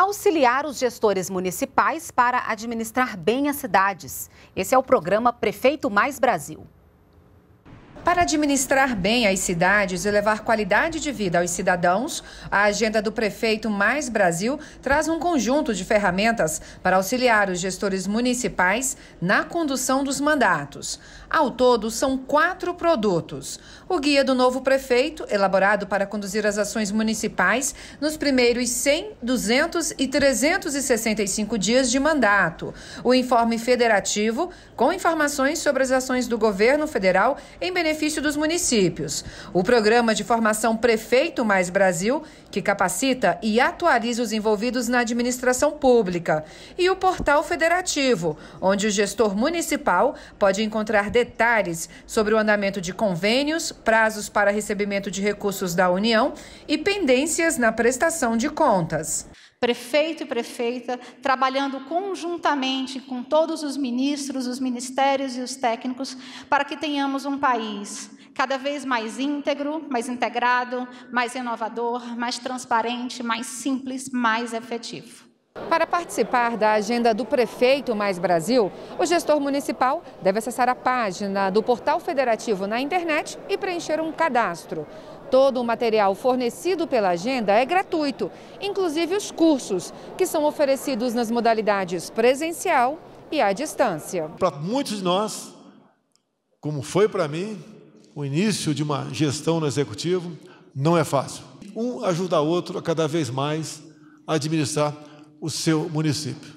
Auxiliar os gestores municipais para administrar bem as cidades. Esse é o programa Prefeito Mais Brasil. Para administrar bem as cidades e levar qualidade de vida aos cidadãos, a agenda do prefeito Mais Brasil traz um conjunto de ferramentas para auxiliar os gestores municipais na condução dos mandatos. Ao todo, são quatro produtos: o Guia do Novo Prefeito, elaborado para conduzir as ações municipais nos primeiros 100, 200 e 365 dias de mandato, o Informe Federativo, com informações sobre as ações do governo federal em benefício benefício dos municípios. O programa de formação Prefeito Mais Brasil, que capacita e atualiza os envolvidos na administração pública. E o portal federativo, onde o gestor municipal pode encontrar detalhes sobre o andamento de convênios, prazos para recebimento de recursos da União e pendências na prestação de contas prefeito e prefeita, trabalhando conjuntamente com todos os ministros, os ministérios e os técnicos, para que tenhamos um país cada vez mais íntegro, mais integrado, mais inovador, mais transparente, mais simples, mais efetivo. Para participar da agenda do Prefeito Mais Brasil, o gestor municipal deve acessar a página do portal federativo na internet e preencher um cadastro. Todo o material fornecido pela agenda é gratuito, inclusive os cursos, que são oferecidos nas modalidades presencial e à distância. Para muitos de nós, como foi para mim, o início de uma gestão no executivo não é fácil. Um ajuda o outro a cada vez mais administrar o seu município.